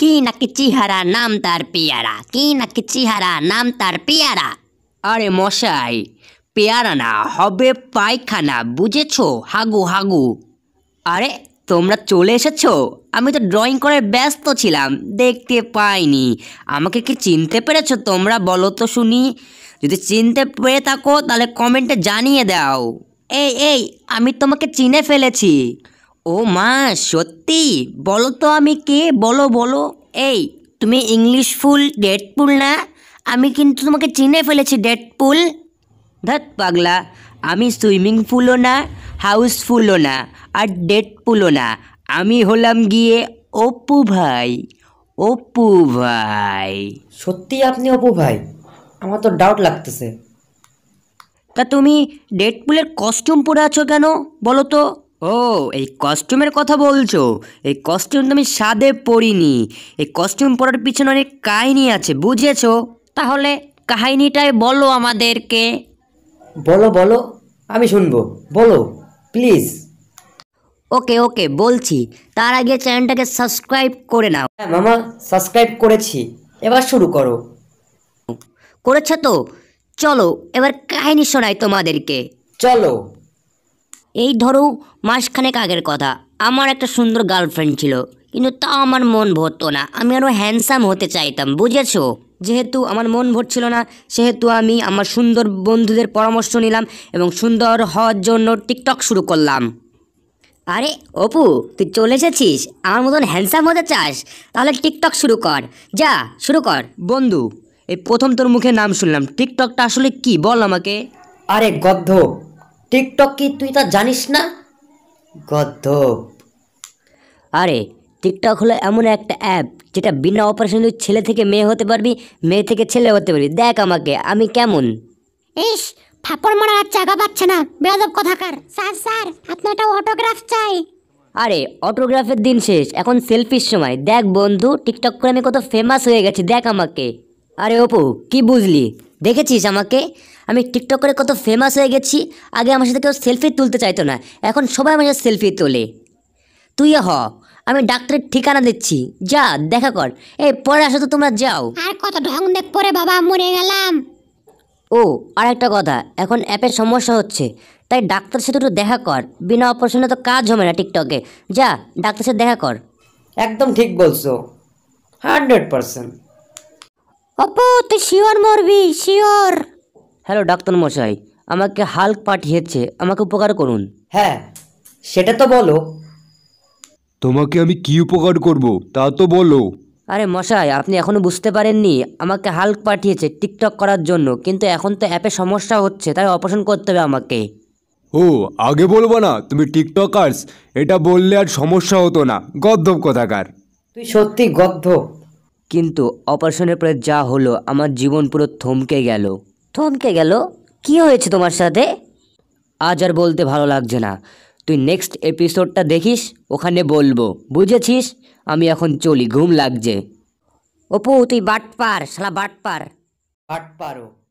কি নাকি চিহারা নাম তার পেয়ারা কি নাকি চিহারা নাম তার পেয়ারা আরে মশাই পেয়ারা না হবে পায়খানা বুঝেছো হাগু হাগু আরে তোমরা চলে এসেছো আমি তো ড্রয়িং করে ব্যস্ত ছিলাম দেখতে পাইনি আমাকে কি চিনতে পেরেছো তোমরা বলো তো শুনি যদি চিনতে পেরে থাকো তাহলে কমেন্টে জানিয়ে দাও এই এই আমি তোমাকে চিনে ফেলেছি ও মা সত্যি বলো তো আমি কে বলো বলো এই তুমি ইংলিশ ফুল পুল না আমি কিন্তু তোমাকে চিনে ফেলেছি পুল ধাত পাগলা আমি সুইমিং পুলও না হাউসফুলও না আর পুলও না আমি হলাম গিয়ে অপু ভাই অপু ভাই সত্যি আপনি অপু ভাই আমার তো ডাউট লাগতেছে তা তুমি পুলের কস্টিউম পরে আছো কেন বলো তো ও এই কস্টিউমের কথা বলছো এই কস্টিউম তো আমি স্বাদে পড়িনি এই কস্টিউম পরার পিছনে অনেক কাহিনী আছে বুঝেছো তাহলে কাহিনীটাই বলো আমাদেরকে বলো বলো আমি শুনবো বলো প্লিজ ওকে ওকে বলছি তার আগে চ্যানেলটাকে সাবস্ক্রাইব করে নাও হ্যাঁ মামা সাবস্ক্রাইব করেছি এবার শুরু করো করেছো তো চলো এবার কাহিনী শোনাই তোমাদেরকে চলো এই ধরো মাসখানেক আগের কথা আমার একটা সুন্দর গার্লফ্রেন্ড ছিল কিন্তু তাও আমার মন ভরতো না আমি আরও হ্যান্ডসাম হতে চাইতাম বুঝেছো যেহেতু আমার মন ভরছিল না সেহেতু আমি আমার সুন্দর বন্ধুদের পরামর্শ নিলাম এবং সুন্দর হওয়ার জন্য টিকটক শুরু করলাম আরে অপু তুই চলে এসেছিস আমার মতন হ্যান্ডসাম হতে চাস তাহলে টিকটক শুরু কর যা শুরু কর বন্ধু এই প্রথম তোর মুখে নাম শুনলাম টিকটকটা আসলে কি বল আমাকে আরে গদ্ধ টিকটক কি তুই তা জানিস না গদ্ধব আরে টিকটক হলো এমন একটা অ্যাপ যেটা বিনা অপারেশনে ছেলে থেকে মেয়ে হতে পারবি মেয়ে থেকে ছেলে হতে পারবি দেখ আমাকে আমি কেমন ইস ফাপড় মারা আর জায়গা পাচ্ছে না বেয়াদব কথাকার স্যার স্যার আপনার একটা অটোগ্রাফ চাই আরে অটোগ্রাফের দিন শেষ এখন সেলফির সময় দেখ বন্ধু টিকটক করে আমি কত ফেমাস হয়ে গেছি দেখ আমাকে আরে অপু কি বুঝলি দেখেছিস আমাকে আমি টিকটক করে কত ফেমাস হয়ে গেছি আগে আমার সাথে কেউ সেলফি তুলতে চাইতো না এখন সবাই আমার সাথে সেলফি তোলে তুই হ আমি ডাক্তারের ঠিকানা দিচ্ছি যা দেখা কর এই পরে আসো তো তোমরা যাও আর কত ঢং দেখ পরে বাবা মরে গেলাম ও আর একটা কথা এখন অ্যাপের সমস্যা হচ্ছে তাই ডাক্তার সাথে একটু দেখা কর বিনা অপারেশনে তো কাজ হবে না টিকটকে যা ডাক্তার সাথে দেখা কর একদম ঠিক বলছো হান্ড্রেড পার্সেন্ট অপু তুই শিওর মরবি শিওর হ্যালো ডাক্তার মশাই আমাকে হাল্ক পাঠিয়েছে আমাকে উপকার করুন হ্যাঁ সেটা তো বলো তোমাকে আমি কি উপকার করব তা তো বলো আরে মশাই আপনি এখনও বুঝতে পারেননি আমাকে হাল্ক পাঠিয়েছে টিকটক করার জন্য কিন্তু এখন তো অ্যাপে সমস্যা হচ্ছে তাই অপারেশন করতে হবে আমাকে ও আগে বলবো না তুমি টিকটকার্স এটা বললে আর সমস্যা হতো না গদ্ধব কথাকার তুই সত্যি গদ্য কিন্তু অপারেশনের পরে যা হলো আমার জীবন পুরো থমকে গেল থমকে গেল কি হয়েছে তোমার সাথে আজ আর বলতে ভালো লাগছে না তুই নেক্সট এপিসোডটা দেখিস ওখানে বলবো বুঝেছিস আমি এখন চলি ঘুম লাগছে অপু তুই বাটপার শালা বাটপার বাটপারও